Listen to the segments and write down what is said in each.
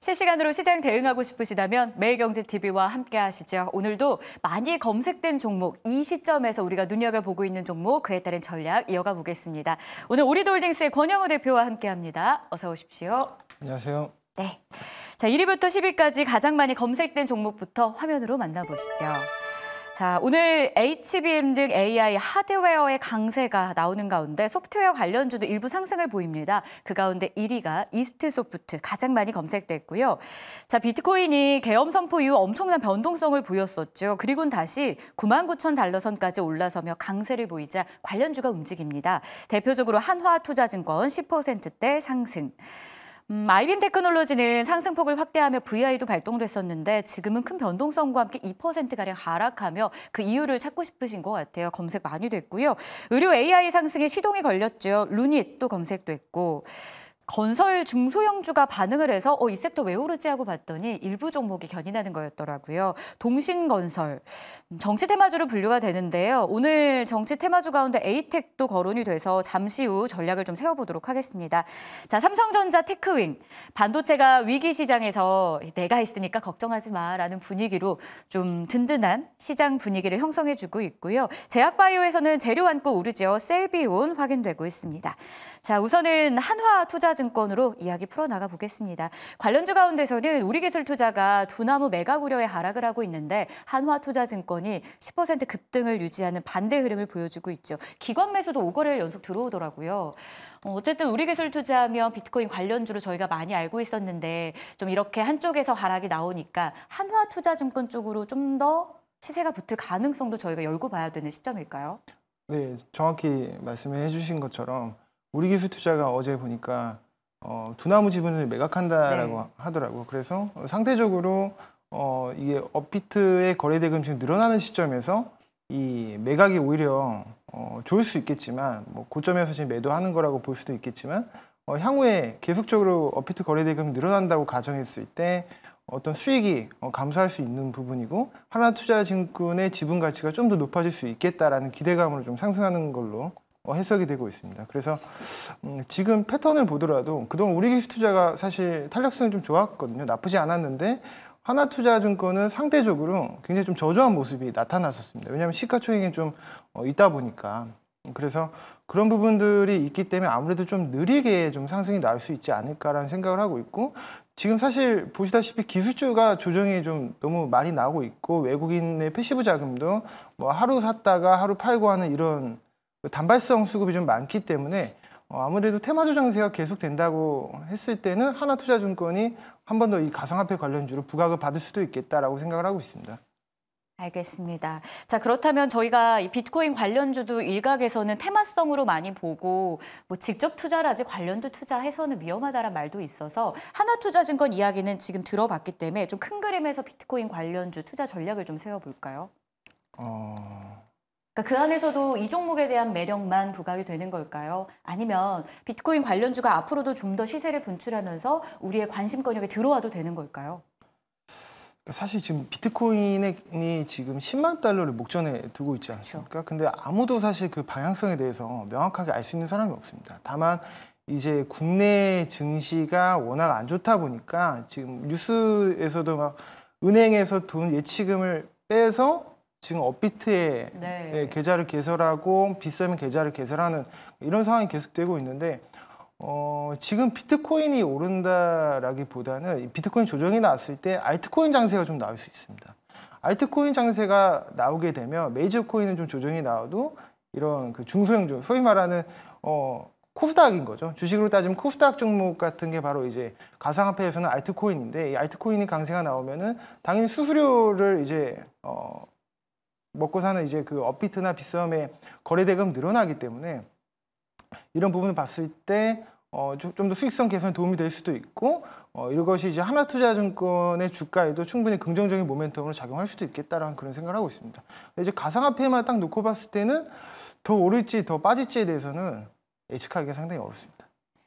실시간으로 시장 대응하고 싶으시다면 매일경제TV와 함께 하시죠. 오늘도 많이 검색된 종목, 이 시점에서 우리가 눈여겨보고 있는 종목, 그에 따른 전략 이어가 보겠습니다. 오늘 오리돌딩스의 권영우 대표와 함께합니다. 어서 오십시오. 안녕하세요. 네. 자, 1위부터 10위까지 가장 많이 검색된 종목부터 화면으로 만나보시죠. 자, 오늘 HBM 등 AI 하드웨어의 강세가 나오는 가운데 소프트웨어 관련주도 일부 상승을 보입니다. 그 가운데 1위가 이스트소프트 가장 많이 검색됐고요. 자, 비트코인이 계엄 선포 이후 엄청난 변동성을 보였었죠. 그리고는 다시 9만 9천 달러 선까지 올라서며 강세를 보이자 관련주가 움직입니다. 대표적으로 한화투자증권 10%대 상승. 음, IBM 테크놀로지는 상승폭을 확대하며 VI도 발동됐었는데 지금은 큰 변동성과 함께 2%가량 하락하며 그 이유를 찾고 싶으신 것 같아요. 검색 많이 됐고요. 의료 AI 상승에 시동이 걸렸죠. 루닛 도 검색됐고. 건설 중소형주가 반응을 해서 어, 이 섹터 왜 오르지 하고 봤더니 일부 종목이 견인하는 거였더라고요. 동신건설, 음, 정치 테마주로 분류가 되는데요. 오늘 정치 테마주 가운데 에이텍도 거론이 돼서 잠시 후 전략을 좀 세워보도록 하겠습니다. 자, 삼성전자 테크윙, 반도체가 위기 시장에서 내가 있으니까 걱정하지 마라는 분위기로 좀 든든한 시장 분위기를 형성해주고 있고요. 제약바이오에서는 재료안고 오르지어 셀비온 확인되고 있습니다. 자, 우선은 한화 투자 한국증권으로 이야기 풀어나가 보겠습니다. 관련주 가운데서는 우리기술투자가 두나무 매각 우려에 하락을 하고 있는데 한화투자증권이 10% 급등을 유지하는 반대 흐름을 보여주고 있죠. 기관 매수도 5거래를 연속 들어오더라고요. 어, 어쨌든 우리기술투자하면 비트코인 관련주로 저희가 많이 알고 있었는데 좀 이렇게 한쪽에서 하락이 나오니까 한화투자증권 쪽으로 좀 더 시세가 붙을 가능성도 저희가 열고 봐야 되는 시점일까요? 네, 정확히 말씀해 주신 것처럼 우리기술투자가 어제 보니까 어, 두나무 지분을 매각한다라고 네. 하더라고요. 그래서 상대적으로 어, 이게 업비트의 거래 대금 지금 늘어나는 시점에서 이 매각이 오히려 어, 좋을 수 있겠지만 뭐 고점에서 지금 매도하는 거라고 볼 수도 있겠지만 어, 향후에 계속적으로 업비트 거래 대금이 늘어난다고 가정했을 때 어떤 수익이 어, 감소할 수 있는 부분이고 하나투자증권의 지분 가치가 좀 더 높아질 수 있겠다라는 기대감으로 좀 상승하는 걸로 어, 해석이 되고 있습니다. 그래서 음, 지금 패턴을 보더라도 그동안 우리 기술 투자가 사실 탄력성이 좀 좋았거든요. 나쁘지 않았는데 하나투자증권은 상대적으로 굉장히 좀 저조한 모습이 나타났었습니다. 왜냐하면 시가총액이 좀 어, 있다 보니까 그래서 그런 부분들이 있기 때문에 아무래도 좀 느리게 좀 상승이 나올 수 있지 않을까라는 생각을 하고 있고 지금 사실 보시다시피 기술주가 조정이 좀 너무 많이 나오고 있고 외국인의 패시브 자금도 뭐 하루 샀다가 하루 팔고 하는 이런 그 단발성 수급이 좀 많기 때문에 어, 아무래도 테마조 장세가 계속 된다고 했을 때는 하나투자증권이 한 번 더 이 가상화폐 관련주로 부각을 받을 수도 있겠다라고 생각을 하고 있습니다. 알겠습니다. 자, 그렇다면 저희가 이 비트코인 관련주도 일각에서는 테마성으로 많이 보고 뭐 직접 투자라지 관련주 투자해서는 위험하다란 말도 있어서 하나투자증권 이야기는 지금 들어봤기 때문에 좀 큰 그림에서 비트코인 관련주 투자 전략을 좀 세워볼까요? 어... 그러니까 그 안에서도 이 종목에 대한 매력만 부각이 되는 걸까요? 아니면 비트코인 관련주가 앞으로도 좀 더 시세를 분출하면서 우리의 관심 권역에 들어와도 되는 걸까요? 그러니까 사실 지금 비트코인이 지금 10만 달러를 목전에 두고 있지 않습니까? 그쵸. 근데 아무도 사실 그 방향성에 대해서 명확하게 알 수 있는 사람이 없습니다. 다만 이제 국내 증시가 워낙 안 좋다 보니까 지금 뉴스에서도 막 은행에서 돈 예치금을 빼서 지금 업비트에 네. 예, 계좌를 개설하고 비썸에 계좌를 개설하는 이런 상황이 계속되고 있는데 어, 지금 비트코인이 오른다라기보다는 비트코인 조정이 나왔을 때 알트코인 장세가 좀 나올 수 있습니다. 알트코인 장세가 나오게 되면 메이저 코인은 좀 조정이 나와도 이런 그 중소형주 소위 말하는 어, 코스닥인 거죠. 주식으로 따지면 코스닥 종목 같은 게 바로 이제 가상화폐에서는 알트코인인데 이 알트코인이 강세가 나오면은 당연히 수수료를 이제 어, 먹고 사는 이제 그 업비트나 비썸의 거래 대금 늘어나기 때문에 이런 부분을 봤을 때 어, 좀더 수익성 개선에 도움이 될 수도 있고 어, 이것이 이제 하나투자증권의 주가에도 충분히 긍정적인 모멘텀으로 작용할 수도 있겠다라는 그런 생각을 하고 있습니다. 이제 가상화폐만 딱 놓고 봤을 때는 더 오를지 더 빠질지에 대해서는 예측하기가 상당히 어렵습니다.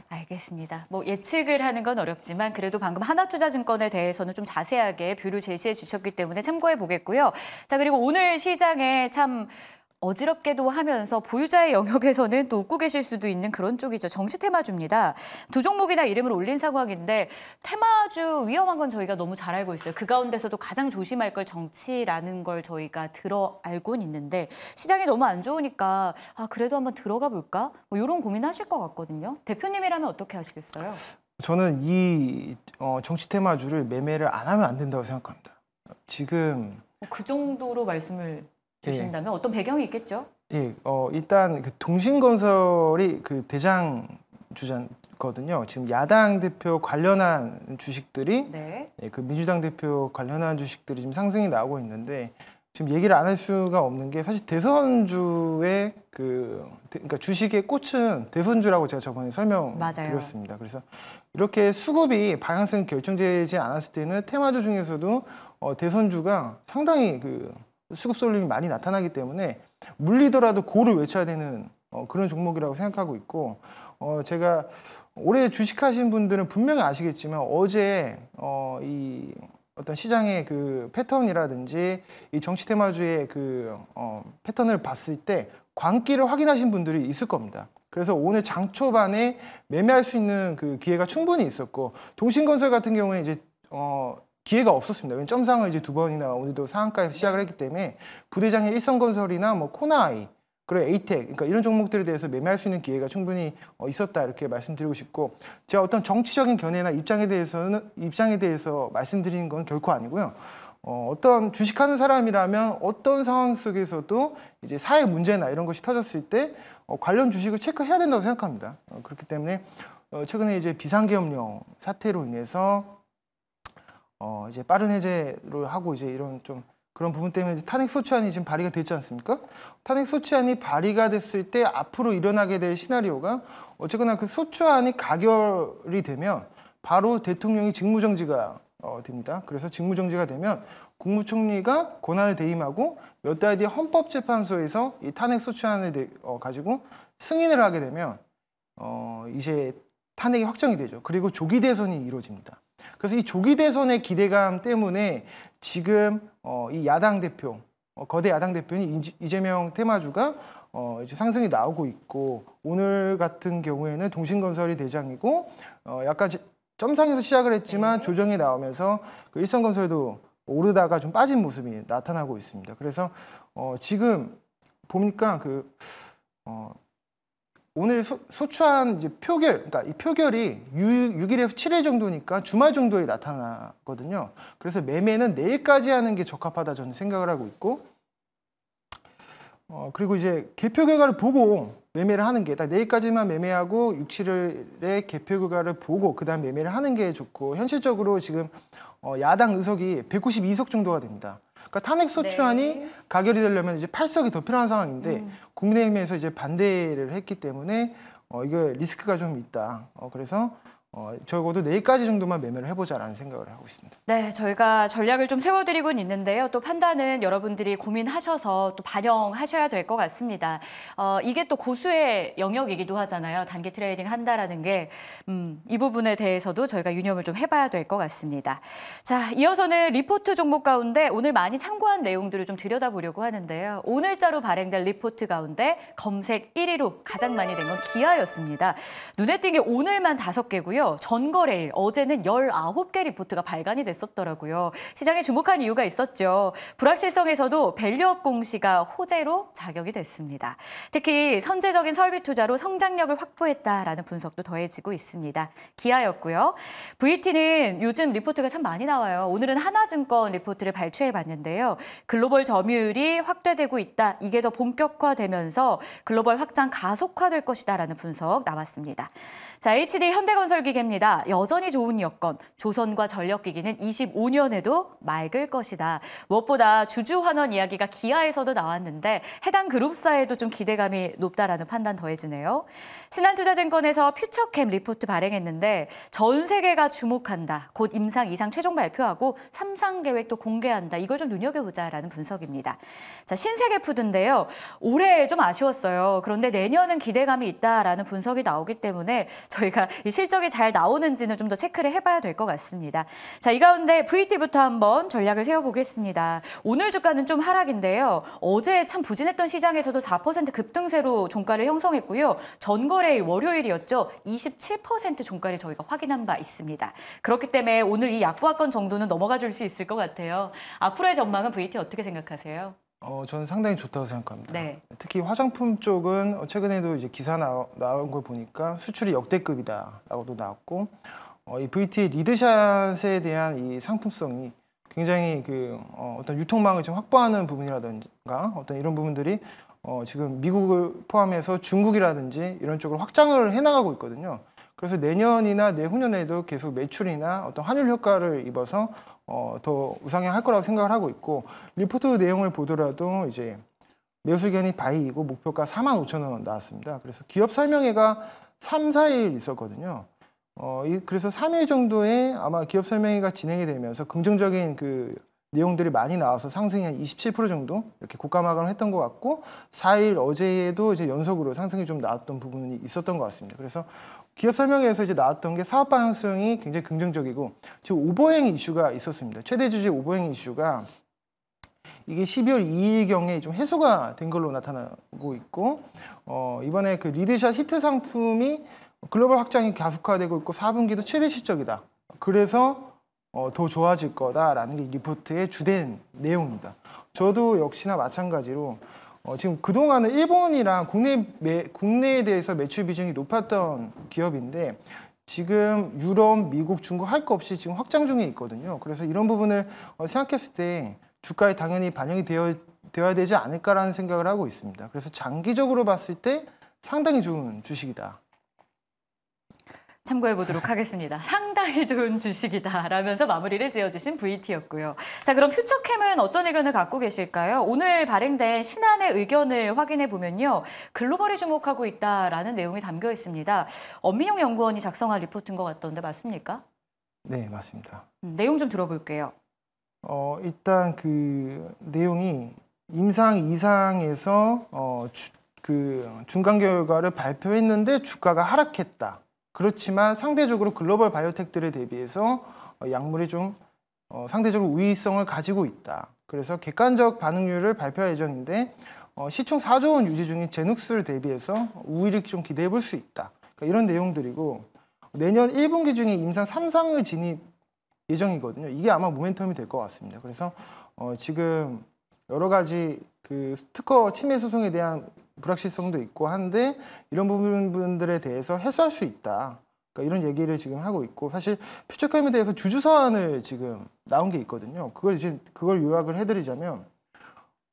알겠습니다. 뭐 예측을 하는 건 어렵지만 그래도 방금 하나투자증권에 대해서는 좀 자세하게 뷰를 제시해 주셨기 때문에 참고해 보겠고요. 자 그리고 오늘 시장에 참 어지럽게도 하면서 보유자의 영역에서는 또 웃고 계실 수도 있는 그런 쪽이죠. 정치 테마주입니다. 두 종목이나 이름을 올린 상황인데 테마주 위험한 건 저희가 너무 잘 알고 있어요. 그 가운데서도 가장 조심할 걸 정치라는 걸 저희가 들어 알고는 있는데 시장이 너무 안 좋으니까 아 그래도 한번 들어가 볼까? 뭐 이런 고민하실 것 같거든요. 대표님이라면 어떻게 하시겠어요? 저는 이 어, 정치 테마주를 매매를 안 하면 안 된다고 생각합니다. 지금 뭐 그 정도로 말씀을 예. 주신다면 어떤 배경이 있겠죠? 예, 어, 일단 그 동신건설이 그 대장 주자거든요. 지금 야당 대표 관련한 주식들이 네. 예, 그 민주당 대표 관련한 주식들이 지금 상승이 나오고 있는데 지금 얘기를 안 할 수가 없는 게 사실 대선주의 그 그러니까 주식의 꽃은 대선주라고 제가 저번에 설명드렸습니다. 그래서 이렇게 수급이 방향성이 결정되지 않았을 때는 테마주 중에서도 어, 대선주가 상당히 그 수급 솔림이 많이 나타나기 때문에 물리더라도 고를 외쳐야 되는 어, 그런 종목이라고 생각하고 있고 어, 제가 올해 주식하신 분들은 분명히 아시겠지만 어제 어, 이 어떤 시장의 그 패턴이라든지 이 정치 테마주의 그 어, 패턴을 봤을 때 광기를 확인하신 분들이 있을 겁니다. 그래서 오늘 장 초반에 매매할 수 있는 그 기회가 충분히 있었고 동신건설 같은 경우에 이제 어 기회가 없었습니다. 왜냐면 점상을 이제 두 번이나 오늘도 상한가에서 시작을 했기 때문에 부대장의 일성건설이나 뭐코나이 그리고 에이텍 그러니까 이런 종목들에 대해서 매매할 수 있는 기회가 충분히 어, 있었다 이렇게 말씀드리고 싶고 제가 어떤 정치적인 견해나 입장에 대해서는 입장에 대해서 말씀드리는 건 결코 아니고요. 어, 어떤 주식하는 사람이라면 어떤 상황 속에서도 이제 사회 문제나 이런 것이 터졌을 때 어, 관련 주식을 체크해야 된다고 생각합니다. 어, 그렇기 때문에 어, 최근에 이제 비상계엄령 사태로 인해서 어 이제 빠른 해제를 하고 이제 이런 좀 그런 부분 때문에 탄핵 소추안이 지금 발의가 됐지 않습니까? 탄핵 소추안이 발의가 됐을 때 앞으로 일어나게 될 시나리오가 어쨌거나 그 소추안이 가결이 되면 바로 대통령이 직무정지가 어, 됩니다. 그래서 직무정지가 되면 국무총리가 권한을 대임하고 몇 달 뒤에 헌법재판소에서 이 탄핵 소추안을 대, 어, 가지고 승인을 하게 되면 어, 이제 탄핵이 확정이 되죠. 그리고 조기 대선이 이루어집니다. 그래서 이 조기 대선의 기대감 때문에 지금 어, 이 야당 대표 어, 거대 야당 대표인 이재명 테마주가 어, 이제 상승이 나오고 있고 오늘 같은 경우에는 동신건설이 대장이고 어, 약간 점상에서 시작을 했지만 네. 조정이 나오면서 그일선건설도 오르다가 좀 빠진 모습이 나타나고 있습니다. 그래서 어, 지금 보니까 그 어, 오늘 소, 소추한 이제 표결, 그러니까 이 표결이 6, 일에서 7일 정도니까 주말 정도에 나타나거든요. 그래서 매매는 내일까지 하는 게 적합하다 저는 생각을 하고 있고, 어, 그리고 이제 개표 결과를 보고 매매를 하는 게, 딱 내일까지만 매매하고 6, 7일에 개표 결과를 보고 그 다음 매매를 하는 게 좋고, 현실적으로 지금 어, 야당 의석이 192석 정도가 됩니다. 그러니까 탄핵 소추안이 네. 가결이 되려면 이제 팔석이더 필요한 상황인데 음. 국민의힘에서 이제 반대를 했기 때문에 어, 이거 리스크가 좀 있다. 어, 그래서 어, 적어도 내일까지 정도만 매매를 해보자라는 생각을 하고 있습니다. 네, 저희가 전략을 좀세워드리고 있는데요. 또 판단은 여러분들이 고민하셔서 또 반영하셔야 될 것 같습니다. 어, 이게 또 고수의 영역이기도 하잖아요. 단기 트레이딩 한다라는 게. 음, 이 부분에 대해서도 저희가 유념을 좀 해봐야 될 것 같습니다. 자, 이어서는 리포트 종목 가운데 오늘 많이 참고한 내용들을 좀 들여다보려고 하는데요. 오늘자로 발행된 리포트 가운데 검색 1위로 가장 많이 된 건 기아였습니다. 눈에 띄게 오늘만 5 개고요. 있었고요. 전거래일 어제는 19개 리포트가 발간이 됐었더라고요. 시장에 주목한 이유가 있었죠. 불확실성에서도 밸류업 공시가 호재로 자격이 됐습니다. 특히 선제적인 설비 투자로 성장력을 확보했다라는 분석도 더해지고 있습니다. 기아였고요. VT는 요즘 리포트가 참 많이 나와요. 오늘은 하나증권 리포트를 발췌해봤는데요. 글로벌 점유율이 확대되고 있다. 이게 더 본격화되면서 글로벌 확장 가속화될 것이다라는 분석 나왔습니다. 자, HD 현대건설기 전력기계입니다. 여전히 좋은 여건, 조선과 전력기기는 25년에도 맑을 것이다. 무엇보다 주주환원 이야기가 기아에서도 나왔는데 해당 그룹사에도 좀 기대감이 높다라는 판단 더해지네요. 신한투자증권에서 퓨처캠 리포트 발행했는데 전 세계가 주목한다. 곧 임상 이상 최종 발표하고 삼상 계획도 공개한다. 이걸 좀 눈여겨보자라는 분석입니다. 자, 신세계 푸드인데요. 올해 좀 아쉬웠어요. 그런데 내년은 기대감이 있다라는 분석이 나오기 때문에 저희가 이 실적이 잘잘 나오는지는 좀 더 체크를 해봐야 될 것 같습니다. 자, 이 가운데 VT부터 한번 전략을 세워보겠습니다. 오늘 주가는 좀 하락인데요. 어제 참 부진했던 시장에서도 4% 급등세로 종가를 형성했고요. 전거래일 월요일이었죠. 27% 종가를 저희가 확인한 바 있습니다. 그렇기 때문에 오늘 이 약보합권 정도는 넘어가 줄 수 있을 것 같아요. 앞으로의 전망은 VT 어떻게 생각하세요? 어, 저는 상당히 좋다고 생각합니다. 네. 특히 화장품 쪽은 최근에도 이제 기사 나, 나온 걸 보니까 수출이 역대급이다라고도 나왔고 어, 이 VT 리드샷에 대한 이 상품성이 굉장히 그 어, 어떤 유통망을 좀 확보하는 부분이라든가 어떤 이런 부분들이 어, 지금 미국을 포함해서 중국이라든지 이런 쪽으로 확장을 해나가고 있거든요. 그래서 내년이나 내후년에도 계속 매출이나 어떤 환율 효과를 입어서 어, 더 우상향할 거라고 생각을 하고 있고 리포트 내용을 보더라도 이제 매수견이 바이이고 목표가 4만 5천 원 나왔습니다. 그래서 기업 설명회가 3, 4일 있었거든요. 어, 그래서 3일 정도에 아마 기업 설명회가 진행이 되면서 긍정적인 그 내용들이 많이 나와서 상승이 한 27% 정도 이렇게 고가 마감을 했던 것 같고 4일 어제에도 이제 연속으로 상승이 좀 나왔던 부분이 있었던 것 같습니다. 그래서 기업 설명회에서 이제 나왔던 게 사업 방향성이 굉장히 긍정적이고 지금 오버행 이슈가 있었습니다. 최대 주주 오버행 이슈가 이게 12월 2일경에 좀 해소가 된 걸로 나타나고 있고 어, 이번에 그 리드샷 히트 상품이 글로벌 확장이 가속화되고 있고 4분기도 최대 실적이다. 그래서 어, 더 좋아질 거다라는 게 리포트의 주된 내용입니다. 저도 역시나 마찬가지로 어, 지금 그동안은 일본이랑 국내 매, 국내에 대해서 매출 비중이 높았던 기업인데 지금 유럽, 미국, 중국 할 거 없이 지금 확장 중에 있거든요. 그래서 이런 부분을 어, 생각했을 때 주가에 당연히 반영이 되어 되어야 되지 않을까라는 생각을 하고 있습니다. 그래서 장기적으로 봤을 때 상당히 좋은 주식이다. 참고해 보도록 하겠습니다. 상당히 좋은 주식이다라면서 마무리를 지어주신 VT였고요. 자 그럼 퓨처캠은 어떤 의견을 갖고 계실까요? 오늘 발행된 신한의 의견을 확인해 보면요. 글로벌이 주목하고 있다라는 내용이 담겨 있습니다. 엄민영 연구원이 작성한 리포트인 것 같던데 맞습니까? 네 맞습니다. 음, 내용 좀 들어볼게요. 어, 일단 그 내용이 임상 이상에서 어, 주, 그 중간 결과를 발표했는데 주가가 하락했다. 그렇지만 상대적으로 글로벌 바이오텍들에 대비해서 어, 약물이 좀 어, 상대적으로 우위성을 가지고 있다. 그래서 객관적 반응률을 발표할 예정인데 어, 시총 4조 원 유지 중인 제눅스를 대비해서 우위를 좀 기대해 볼 수 있다. 그러니까 이런 내용들이고 내년 1분기 중에 임상 3상을 진입 예정이거든요. 이게 아마 모멘텀이 될 것 같습니다. 그래서 지금 여러 가지 그 특허 침해 소송에 대한 불확실성도 있고 한데 이런 부분들에 대해서 해소할 수 있다. 그러니까 이런 얘기를 지금 하고 있고 사실 퓨처컴에 대해서 주주 서한을 지금 나온 게 있거든요. 그걸 지금 그걸 요약을 해드리자면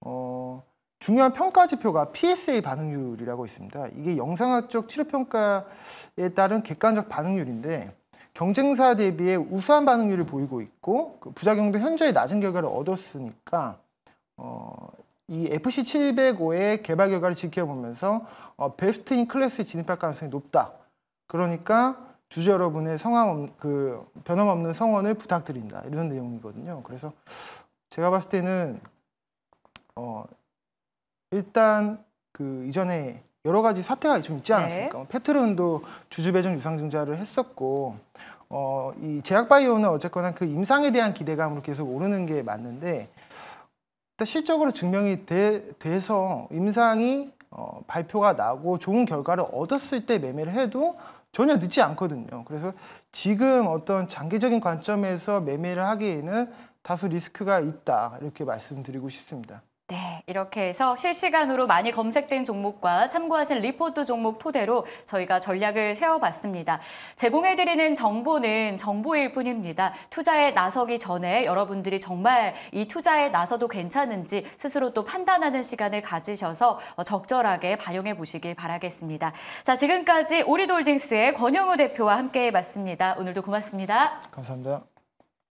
어, 중요한 평가 지표가 PSA 반응률이라고 있습니다. 이게 영상학적 치료 평가에 따른 객관적 반응률인데 경쟁사 대비에 우수한 반응률을 보이고 있고 그 부작용도 현저히 낮은 결과를 얻었으니까 어, 이 FC705의 개발 결과를 지켜보면서 어, 베스트 인 클래스에 진입할 가능성이 높다. 그러니까 주주 여러분의 성함, 그 변함없는 성원을 부탁드린다. 이런 내용이거든요. 그래서 제가 봤을 때는 어, 일단 그 이전에 여러 가지 사태가 좀 있지 않았습니까? 네. 페트론도 주주배정 유상증자를 했었고 어, 이 제약바이오는 어쨌거나 그 임상에 대한 기대감으로 계속 오르는 게 맞는데 실적으로 증명이 돼, 돼서 임상이 어, 발표가 나고 좋은 결과를 얻었을 때 매매를 해도 전혀 늦지 않거든요. 그래서 지금 어떤 장기적인 관점에서 매매를 하기에는 다소 리스크가 있다 이렇게 말씀드리고 싶습니다. 이렇게 해서 실시간으로 많이 검색된 종목과 참고하신 리포트 종목 토대로 저희가 전략을 세워봤습니다. 제공해드리는 정보는 정보일 뿐입니다. 투자에 나서기 전에 여러분들이 정말 이 투자에 나서도 괜찮은지 스스로 또 판단하는 시간을 가지셔서 어, 적절하게 반영해 보시길 바라겠습니다. 자, 지금까지 오리돌딩스의 권영우 대표와 함께 해봤습니다. 오늘도 고맙습니다. 감사합니다.